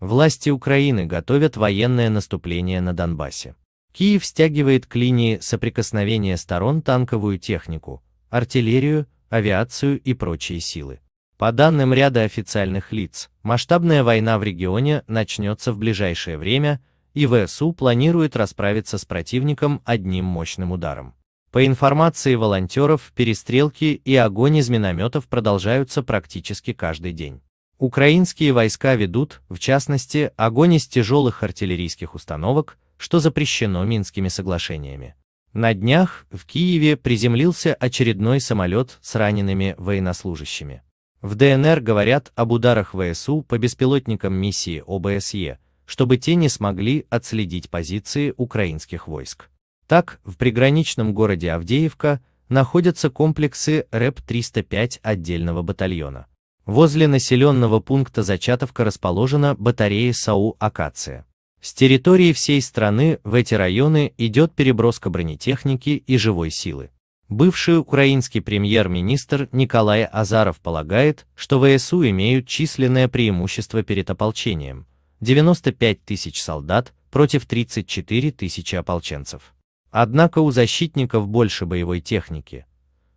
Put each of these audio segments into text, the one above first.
Власти Украины готовят военное наступление на Донбассе. Киев стягивает к линии соприкосновения сторон танковую технику, артиллерию, авиацию и прочие силы. По данным ряда официальных лиц, масштабная война в регионе начнется в ближайшее время, и ВСУ планирует расправиться с противником одним мощным ударом. По информации волонтеров, перестрелки и огонь из минометов продолжаются практически каждый день. Украинские войска ведут, в частности, огонь из тяжелых артиллерийских установок, что запрещено Минскими соглашениями. На днях в Киеве приземлился очередной самолет с ранеными военнослужащими. В ДНР говорят об ударах ВСУ по беспилотникам миссии ОБСЕ, чтобы те не смогли отследить позиции украинских войск. Так, в приграничном городе Авдеевка находятся комплексы РЭП-305 отдельного батальона. Возле населенного пункта Зачатовка расположена батарея САУ «Акация». С территории всей страны в эти районы идет переброска бронетехники и живой силы. Бывший украинский премьер-министр Николай Азаров полагает, что ВСУ имеют численное преимущество перед ополчением – 95 тысяч солдат против 34 тысячи ополченцев. Однако у защитников больше боевой техники,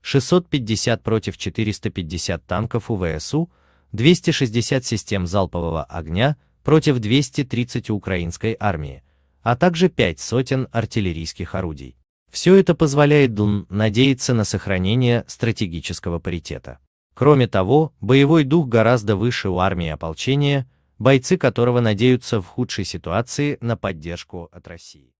650 против 450 танков УВСУ, 260 систем залпового огня против 230 украинской армии, а также 5 сотен артиллерийских орудий. Все это позволяет ДУН надеяться на сохранение стратегического паритета. Кроме того, боевой дух гораздо выше у армии ополчения, бойцы которого надеются в худшей ситуации на поддержку от России.